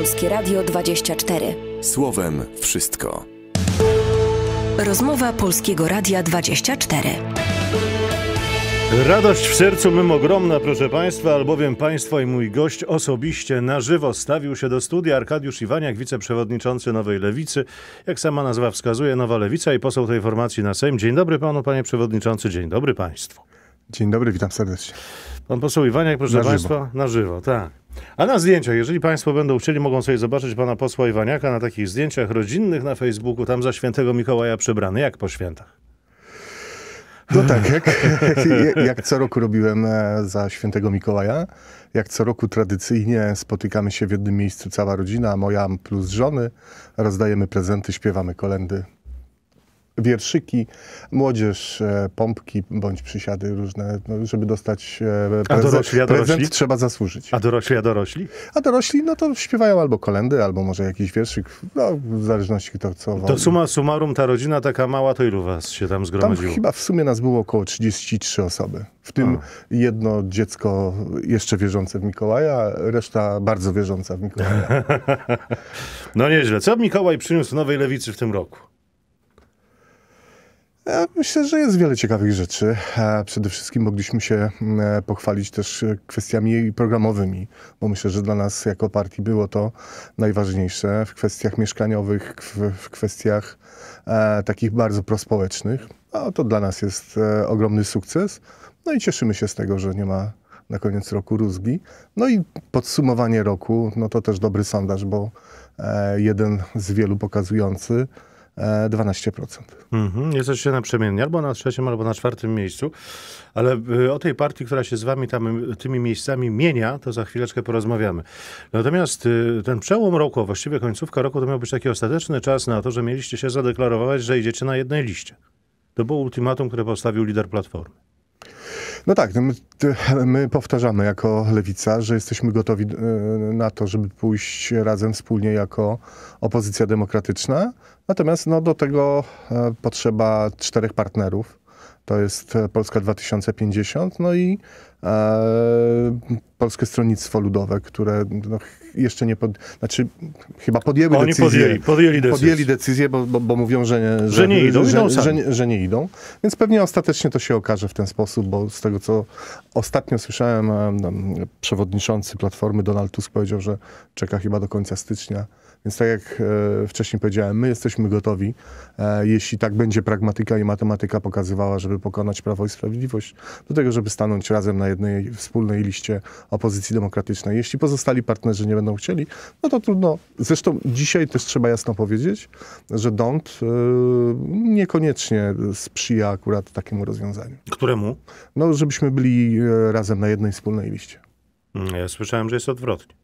Polskie Radio 24. Słowem wszystko. Rozmowa Polskiego Radia 24. Radość w sercu mym ogromna, proszę Państwa, albowiem Państwo i mój gość osobiście na żywo stawił się do studia Arkadiusz Iwaniak, wiceprzewodniczący Nowej Lewicy. Jak sama nazwa wskazuje, Nowa Lewica i poseł tej formacji na Sejm. Dzień dobry Panu, Panie Przewodniczący, dzień dobry Państwu. Dzień dobry, witam serdecznie. Pan poseł Iwaniak, proszę na Państwa, żywo. na żywo, tak. A na zdjęciach, jeżeli Państwo będą chcieli, mogą sobie zobaczyć pana posła Iwaniaka na takich zdjęciach rodzinnych na Facebooku, tam za świętego Mikołaja przebrany, jak po świętach. No tak, jak, jak, jak, co roku robiłem e, za świętego Mikołaja, jak co roku tradycyjnie spotykamy się w jednym miejscu cała rodzina, moja plus żony, rozdajemy prezenty, śpiewamy kolendy wierszyki, młodzież, e, pompki bądź przysiady różne, no, żeby dostać e, prezent, a dorośli, a dorośli? prezent trzeba zasłużyć. A dorośli, a dorośli? A dorośli, no to śpiewają albo kolendy, albo może jakiś wierszyk, no, w zależności kto co. To suma summarum, ta rodzina taka mała, to ilu was się tam zgromadziło? Tam chyba w sumie nas było około 33 osoby. W tym a. jedno dziecko jeszcze wierzące w Mikołaja, reszta bardzo wierząca w Mikołaja. no nieźle. Co Mikołaj przyniósł w Nowej Lewicy w tym roku? Ja e, myślę, że jest wiele ciekawych rzeczy. E, przede wszystkim mogliśmy się mm, e, pochwalić też kwestiami programowymi, bo myślę, że dla nas jako partii było to najważniejsze w kwestiach mieszkaniowych, w kwestiach takich bardzo prospołecznych. No, to dla nas jest ogromny sukces. No i cieszymy się z tego, że nie ma na koniec roku rózgi. No i podsumowanie roku, no to też dobry sondaż, bo jeden z wielu pokazujący, 12%. Mhm. Jesteście naprzemiennie albo na trzecim, albo na czwartym miejscu, ale y, o tej partii, która się z wami tam, y, tymi miejscami mienia, to za chwileczkę porozmawiamy. Natomiast y, ten przełom roku, a właściwie końcówka roku, to miał być taki ostateczny czas na to, że mieliście się zadeklarować, że idziecie na jednej liście. To było ultimatum, które postawił lider Platformy. No tak, no my, my, powtarzamy jako lewica, że jesteśmy gotowi e, na to, żeby pójść razem wspólnie jako opozycja demokratyczna. Natomiast no, do tego e, potrzeba czterech partnerów to jest e, Polska 2050, no i e, Polskie Stronnictwo Ludowe, które no, jeszcze nie pod, znaczy chyba podjęły Oni decyzję. Podjęli, podjęli decyzję. Podjęli decyzję, bo, bo, bo mówią, że nie, że, że nie idą, że, idą że, że, że, nie idą. Więc pewnie ostatecznie to się okaże w ten sposób, bo z tego co ostatnio słyszałem, e, przewodniczący Platformy Donald Tusk powiedział, że czeka chyba do końca stycznia więc tak jak e, wcześniej powiedziałem, my jesteśmy gotowi, e, jeśli tak będzie pragmatyka i matematyka pokazywała, żeby pokonać Prawo i Sprawiedliwość, do tego, żeby stanąć razem na jednej wspólnej liście opozycji demokratycznej. Jeśli pozostali partnerzy nie będą chcieli, no to trudno. Zresztą dzisiaj też trzeba jasno powiedzieć, że DONT e, niekoniecznie sprzyja akurat takiemu rozwiązaniu. Któremu? No, żebyśmy byli razem na jednej wspólnej liście. Mm, ja słyszałem, że jest odwrotnie.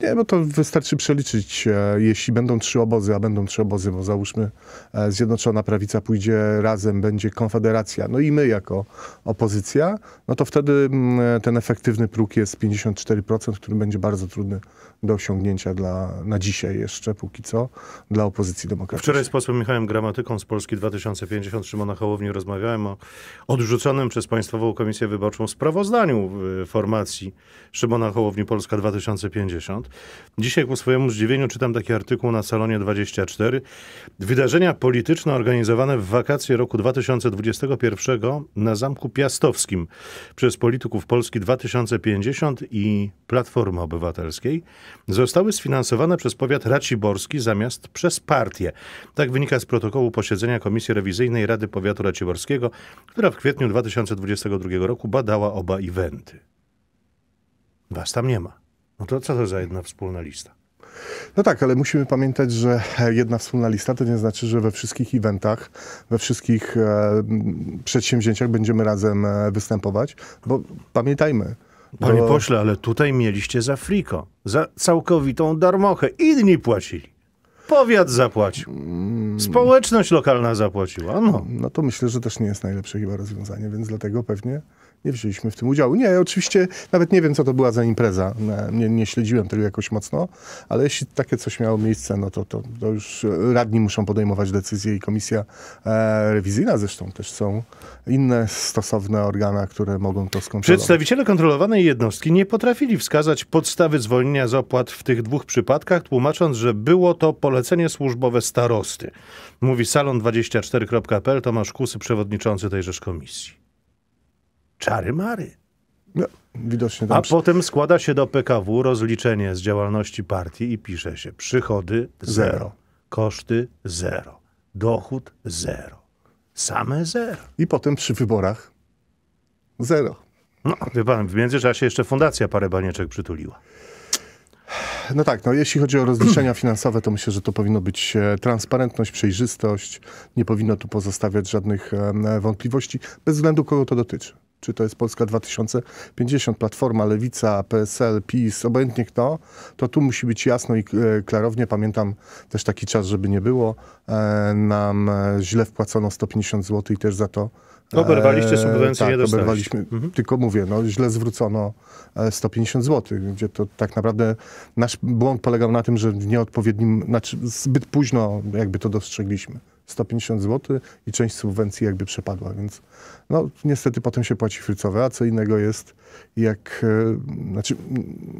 Nie, bo to wystarczy przeliczyć. E, jeśli będą trzy obozy, a będą trzy obozy, bo załóżmy e, Zjednoczona Prawica pójdzie razem, będzie Konfederacja, no i my jako opozycja, no to wtedy mm, e, ten efektywny próg jest 54%, który będzie bardzo trudny do osiągnięcia dla, na dzisiaj jeszcze póki co dla opozycji demokratycznej. Wczoraj z posłem Michałem Gramatyką z Polski 2050 Szymona Hołowni rozmawiałem o odrzuconym przez Państwową Komisję Wyborczą sprawozdaniu formacji Szymona Hołowni Polska 2050. 70. Dzisiaj ku swojemu zdziwieniu czytam taki artykuł na Salonie 24. Wydarzenia polityczne organizowane w wakacje roku 2021 na Zamku Piastowskim przez polityków Polski 2050 i Platformy Obywatelskiej zostały sfinansowane przez powiat raciborski zamiast przez partię. Tak wynika z protokołu posiedzenia Komisji Rewizyjnej Rady Powiatu Raciborskiego, która w kwietniu 2022 roku badała oba eventy. Was tam nie ma. No to co to za jedna wspólna lista? No tak, ale musimy pamiętać, że jedna wspólna lista to nie znaczy, że we wszystkich eventach, we wszystkich e, przedsięwzięciach będziemy razem e, występować, bo pamiętajmy. Panie bo... pośle, ale tutaj mieliście za friko, za całkowitą darmochę. Inni płacili. Powiat zapłacił. Mm. Społeczność lokalna zapłaciła. No. no to myślę, że też nie jest najlepsze chyba rozwiązanie, więc dlatego pewnie nie wzięliśmy w tym udziału. Nie, ja oczywiście nawet nie wiem, co to była za impreza. E, nie, nie, śledziłem tego jakoś mocno, ale jeśli takie coś miało miejsce, no to, to, to już radni muszą podejmować decyzje i komisja e, rewizyjna zresztą też są inne stosowne organa, które mogą to skontrolować. Przedstawiciele kontrolowanej jednostki nie potrafili wskazać podstawy zwolnienia z opłat w tych dwóch przypadkach, tłumacząc, że było to polecenie służbowe starosty. Mówi salon24.pl Tomasz Kusy, przewodniczący tejże komisji czary mary. No, widocznie tam... A potem składa się do PKW rozliczenie z działalności partii i pisze się przychody zero, zero. koszty zero, dochód zero, same zero. I potem przy wyborach zero. No, wie pan, w międzyczasie jeszcze fundacja parę banieczek przytuliła. No tak, no jeśli chodzi o rozliczenia finansowe, to myślę, że to powinno być e, transparentność, przejrzystość. Nie powinno tu pozostawiać żadnych wątpliwości, bez względu kogo to dotyczy czy to jest Polska 2050, Platforma, Lewica, PSL, PiS, obojętnie kto, to tu musi być jasno i e, klarownie. Pamiętam też taki czas, żeby nie było. E, nam e, źle wpłacono 150 zł i też za to Oberwaliście subwencje, tak, nie oberwaliśmy, mhm. Tylko mówię, no, źle zwrócono 150 zł, gdzie to tak naprawdę nasz błąd polegał na tym, że w nieodpowiednim, znaczy zbyt późno jakby to dostrzegliśmy. 150 zł i część subwencji jakby przepadła, więc no niestety potem się płaci frycowe, a co innego jest jak, e, znaczy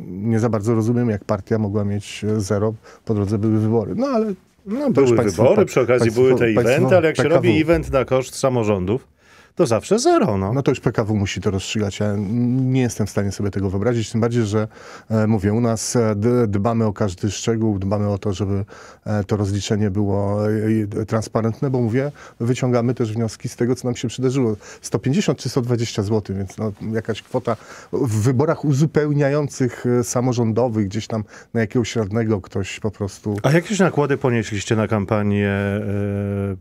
nie za bardzo rozumiem jak partia mogła mieć e, zero, po drodze były wybory, no ale no, były wybory, państwo, przy okazji państwo, były te eventy, ale jak się robi event na koszt samorządów, to zawsze zero. No, no to już PKW musi to rozstrzygać. Ja nie jestem w stanie sobie tego wyobrazić, tym bardziej, że e, mówię, u nas e, dbamy o każdy szczegół, dbamy o to, żeby e, to rozliczenie było e, e transparentne, bo mówię, wyciągamy też wnioski z tego, co nam się przydarzyło. 150 czy 120 zł, więc no, jakaś kwota w wyborach uzupełniających e, samorządowych, gdzieś tam na jakiegoś radnego ktoś po prostu... A jakieś nakłady ponieśliście na kampanię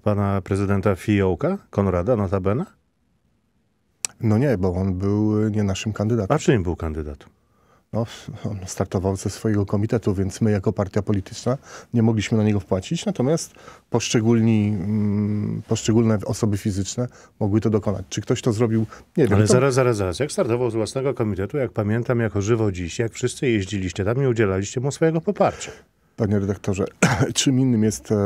pana prezydenta Fiołka, Konrada notabene? No nie, bo on był y, nie naszym kandydatem. A czym był kandydat? No, on startował ze swojego komitetu, więc my jako partia polityczna nie mogliśmy na niego wpłacić, natomiast poszczególni, mm, poszczególne osoby fizyczne mogły to dokonać. Czy ktoś to zrobił? Nie wiem. Ale to... zaraz, zaraz, zaraz. Jak startował z własnego komitetu, jak pamiętam, jako żywo dziś, jak wszyscy jeździliście tam, nie udzielaliście mu swojego poparcia panie redaktorze, czym innym jest e,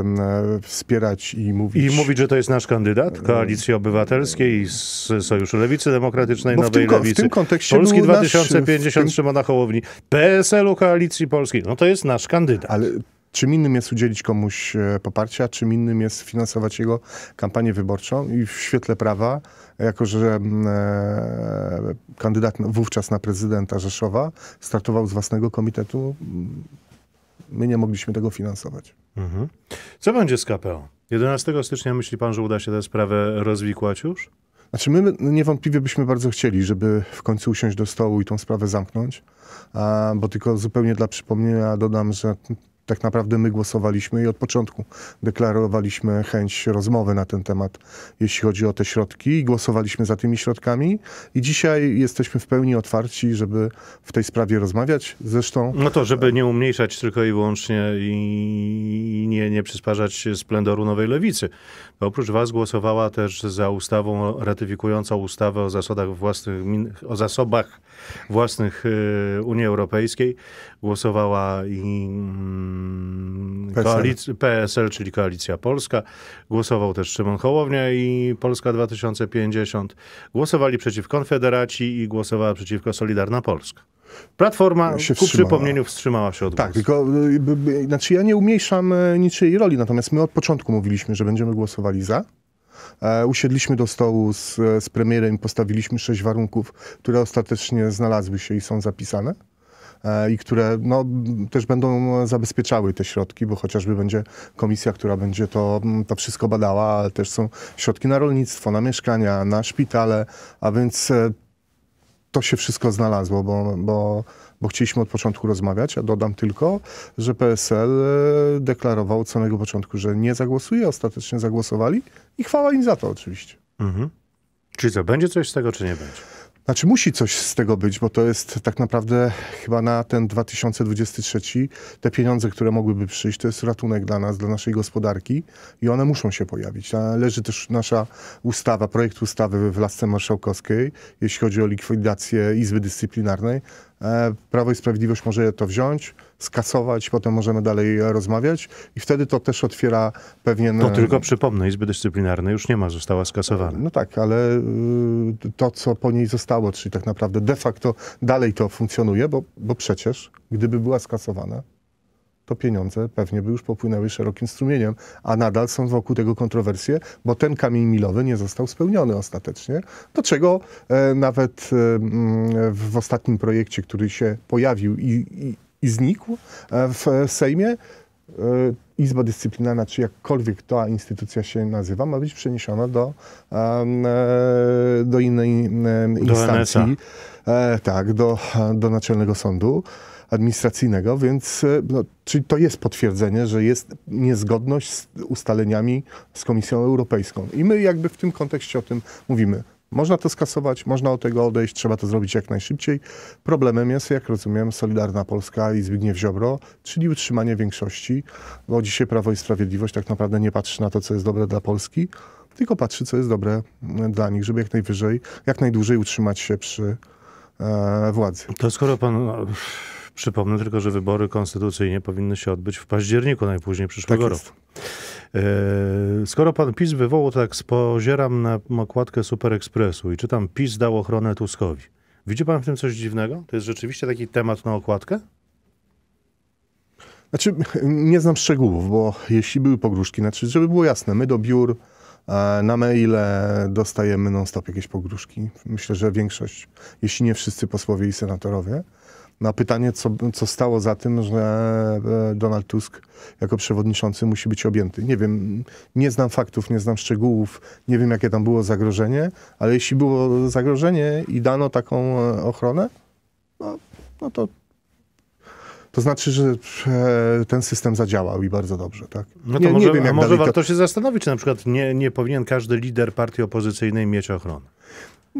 wspierać i mówić... I mówić, że to jest nasz kandydat e, Koalicji Obywatelskiej z Sojuszu Lewicy Demokratycznej, Bo Nowej w tym, Lewicy. W tym kontekście Polski 2050 nasz, na Hołowni, PSL-u Koalicji Polskiej. No to jest nasz kandydat. Ale czym innym jest udzielić komuś e, poparcia, czym innym jest finansować jego kampanię wyborczą i w świetle prawa, jako że kandydat wówczas na prezydenta Rzeszowa startował z własnego komitetu My nie mogliśmy tego finansować. Mhm. Co będzie z KPO? 11 stycznia myśli pan, że uda się tę sprawę rozwikłać już? Znaczy, my niewątpliwie byśmy bardzo chcieli, żeby w końcu usiąść do stołu i tą sprawę zamknąć, bo tylko zupełnie dla przypomnienia dodam, że tak naprawdę my głosowaliśmy i od początku deklarowaliśmy chęć rozmowy na ten temat, jeśli chodzi o te środki i głosowaliśmy za tymi środkami i dzisiaj jesteśmy w pełni otwarci, żeby w tej sprawie rozmawiać. Zresztą... No to, żeby nie umniejszać tylko i wyłącznie i nie, nie przysparzać splendoru Nowej Lewicy. Bo oprócz was głosowała też za ustawą ratyfikującą ustawę o zasadach własnych, o zasobach własnych y, Unii Europejskiej. Głosowała i mm, PSL. Koalic- PSL, czyli Koalicja Polska. Głosował też Szymon Hołownia i Polska 2050. Głosowali przeciw Konfederacji i głosowała przeciwko Solidarna Polska. Platforma się ku przypomnieniu wstrzymała się od Tak, tylko y, y, y, znaczy ja nie umniejszam niczyjej roli, natomiast my od początku mówiliśmy, że będziemy głosowali za. E, usiedliśmy do stołu z, z premierem i postawiliśmy sześć warunków, które ostatecznie znalazły się i są zapisane. E, i które no, też będą zabezpieczały te środki, bo chociażby będzie komisja, która będzie to, mm, to wszystko badała, ale też są środki na rolnictwo, na mieszkania, na szpitale, a więc e, to się wszystko znalazło, bo, bo, bo chcieliśmy od początku rozmawiać, a dodam tylko, że PSL e, deklarował od samego początku, że nie zagłosuje, ostatecznie zagłosowali i chwała im za to oczywiście. Mhm. Czyli co, będzie coś z tego, czy nie będzie? Znaczy musi coś z tego być, bo to jest tak naprawdę chyba na ten 2023 te pieniądze, które mogłyby przyjść, to jest ratunek dla nas, dla naszej gospodarki i one muszą się pojawić. Leży też nasza ustawa, projekt ustawy w lasce marszałkowskiej, jeśli chodzi o likwidację Izby Dyscyplinarnej, E, Prawo i Sprawiedliwość może to wziąć, skasować, potem możemy dalej rozmawiać i wtedy to też otwiera pewien... To e, tylko przypomnę, Izby Dyscyplinarne już nie ma, została skasowana. No tak, ale y, to, co po niej zostało, czyli tak naprawdę de facto dalej to funkcjonuje, bo, bo przecież gdyby była skasowana, to pieniądze pewnie by już popłynęły szerokim strumieniem, a nadal są wokół tego kontrowersje, bo ten kamień milowy nie został spełniony ostatecznie, do czego e, nawet e, w ostatnim projekcie, który się pojawił i, i, i znikł e, w Sejmie, e, Izba Dyscyplinarna, czy jakkolwiek ta instytucja się nazywa, ma być przeniesiona do, e, do innej instancji. E, tak, do, do Naczelnego Sądu administracyjnego, więc e, no, czyli to jest potwierdzenie, że jest niezgodność z ustaleniami z Komisją Europejską. I my jakby w tym kontekście o tym mówimy. Można to skasować, można od tego odejść, trzeba to zrobić jak najszybciej. Problemem jest, jak rozumiem, Solidarna Polska i Zbigniew Ziobro, czyli utrzymanie większości, bo dzisiaj Prawo i Sprawiedliwość tak naprawdę nie patrzy na to, co jest dobre dla Polski, tylko patrzy, co jest dobre e, dla nich, żeby jak najwyżej, jak najdłużej utrzymać się przy e, władzy. To skoro pan Przypomnę tylko, że wybory konstytucyjne powinny się odbyć w październiku najpóźniej przyszłego tak roku. E, skoro pan PiS wywołał, tak spozieram na okładkę Super Expressu i czytam PiS dał ochronę Tuskowi. Widzi pan w tym coś dziwnego? To jest rzeczywiście taki temat na okładkę? Znaczy, nie znam szczegółów, bo jeśli były pogróżki, znaczy, żeby było jasne, my do biur e, na maile dostajemy non-stop jakieś pogróżki. Myślę, że większość, jeśli nie wszyscy posłowie i senatorowie. Na pytanie, co, co stało za tym, że e, Donald Tusk jako przewodniczący musi być objęty. Nie wiem, nie znam faktów, nie znam szczegółów, nie wiem, jakie tam było zagrożenie, ale jeśli było zagrożenie i dano taką e, ochronę, no, no to to znaczy, że e, ten system zadziałał i bardzo dobrze, tak? No to nie, może, nie wiem, jak może warto to... się zastanowić, czy na przykład nie, nie powinien każdy lider partii opozycyjnej mieć ochronę.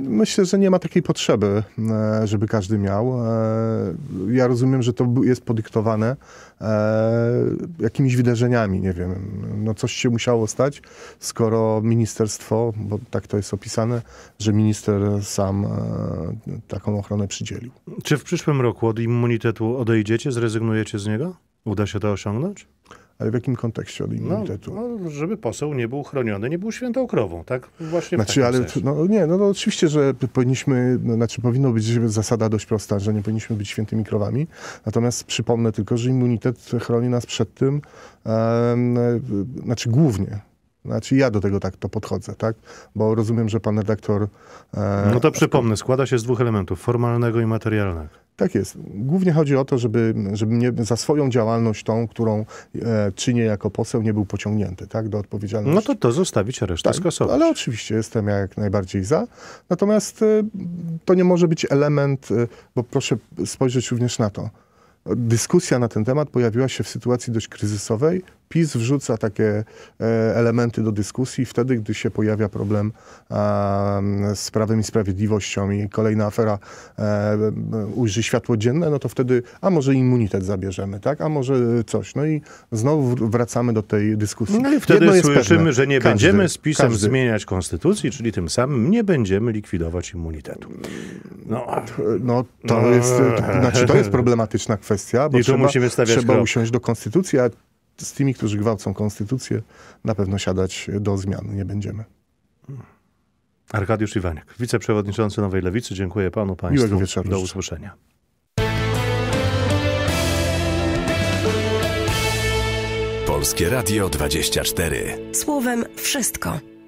Myślę, że nie ma takiej potrzeby, e, żeby każdy miał. E, ja rozumiem, że to jest podyktowane e, jakimiś wydarzeniami, nie wiem. No coś się musiało stać, skoro ministerstwo, bo tak to jest opisane, że minister sam taką ochronę przydzielił. Czy w przyszłym roku od immunitetu odejdziecie, zrezygnujecie z niego? Uda się to osiągnąć? Ale w jakim kontekście od no, immunitetu? No, no, żeby poseł nie był chroniony, nie był świętą krową, tak? Właśnie znaczy, ale no, nie, no, no, oczywiście, że powinniśmy, no, znaczy powinno być zasada dość prosta, że nie powinniśmy być świętymi krowami. Natomiast przypomnę tylko, że immunitet chroni nas przed tym, um, znaczy głównie, znaczy ja do tego tak to podchodzę, tak? Bo rozumiem, że pan redaktor... E, no to przypomnę, składa się z dwóch elementów, formalnego i materialnego. Tak jest. Głównie chodzi o to, żeby, żeby nie, za swoją działalność tą, którą e, czynię jako poseł, nie był pociągnięty tak, do odpowiedzialności. No to to zostawić, a resztę tak, skasować. Ale oczywiście jestem jak najbardziej za. Natomiast e, to nie może być element, e, bo proszę spojrzeć również na to. Dyskusja na ten temat pojawiła się w sytuacji dość kryzysowej, PiS wrzuca takie e, elementy do dyskusji wtedy, gdy się pojawia problem z Prawem i Sprawiedliwością i kolejna afera e, ujrzy światło dzienne, no to wtedy, a może immunitet zabierzemy, tak? A może coś. No i znowu wracamy do tej dyskusji. No i wtedy słyszymy, że nie każdy, będziemy z PiSem każdy. zmieniać konstytucji, czyli tym samym nie będziemy likwidować immunitetu. No, no to, jest, to, znaczy, to jest no. problematyczna kwestia, bo I trzeba, musimy trzeba usiąść do konstytucji, a z tymi, którzy gwałcą konstytucję, na pewno siadać do zmian nie będziemy. Arkadiusz Iwaniak, wiceprzewodniczący Nowej Lewicy. Dziękuję panu, państwu. Miłego wieczoru. Do usłyszenia. Polskie Radio 24. Słowem wszystko.